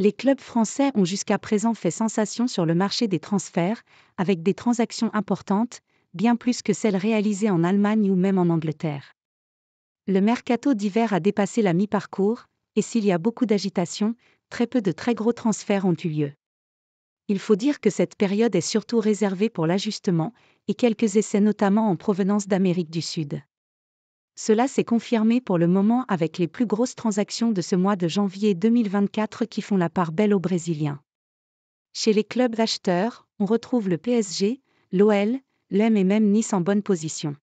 Les clubs français ont jusqu'à présent fait sensation sur le marché des transferts, avec des transactions importantes, bien plus que celles réalisées en Allemagne ou même en Angleterre. Le mercato d'hiver a dépassé la mi-parcours, et s'il y a beaucoup d'agitation, très peu de très gros transferts ont eu lieu. Il faut dire que cette période est surtout réservée pour l'ajustement, et quelques essais notamment en provenance d'Amérique du Sud. Cela s'est confirmé pour le moment avec les plus grosses transactions de ce mois de janvier 2024 qui font la part belle aux Brésiliens. Chez les clubs acheteurs, on retrouve le PSG, l'OL, l'EM et même Nice en bonne position.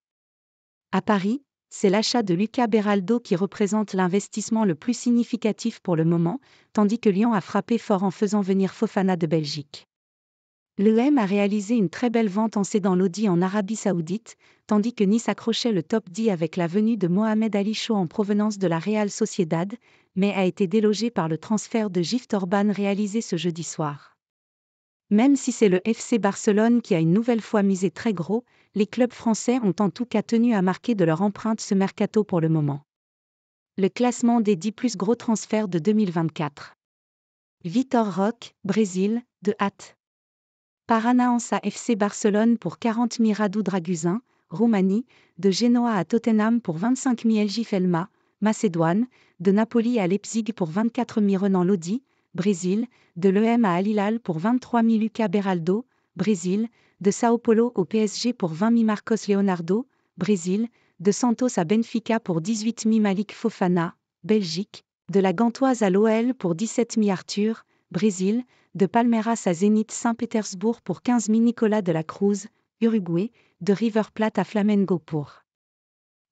À Paris, c'est l'achat de Lucas Beraldo qui représente l'investissement le plus significatif pour le moment, tandis que Lyon a frappé fort en faisant venir Fofana de Belgique. L'EM a réalisé une très belle vente en cédant l'Audi en Arabie Saoudite, tandis que Nice accrochait le top 10 avec la venue de Mohamed Ali Chou en provenance de la Real Sociedad, mais a été délogé par le transfert de Gift Orban réalisé ce jeudi soir. Même si c'est le FC Barcelone qui a une nouvelle fois misé très gros, les clubs français ont en tout cas tenu à marquer de leur empreinte ce mercato pour le moment. Le classement des 10 plus gros transferts de 2024. Vitor Roque, Brésil, de hâte à FC Barcelone pour 40 Radu Draguzin, Roumanie, de Genoa à Tottenham pour 25 000 Felma, Macédoine, de Napoli à Leipzig pour 24 000 Renan Lodi, Brésil, de l'EM à Alilal pour 23 000 Lucas Beraldo, Brésil, de Sao Paulo au PSG pour 20 000 Marcos Leonardo, Brésil, de Santos à Benfica pour 18 000 Malik Fofana, Belgique, de la Gantoise à l'OL pour 17 000 Arthur, Brésil, de Palmeiras à Zénith Saint-Pétersbourg pour 15 000 Nicolas de la Cruz, Uruguay, de River Plate à Flamengo pour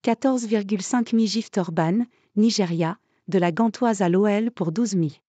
14,5 mi Gift Orban, Nigeria, de la Gantoise à l'OL pour 12 mi.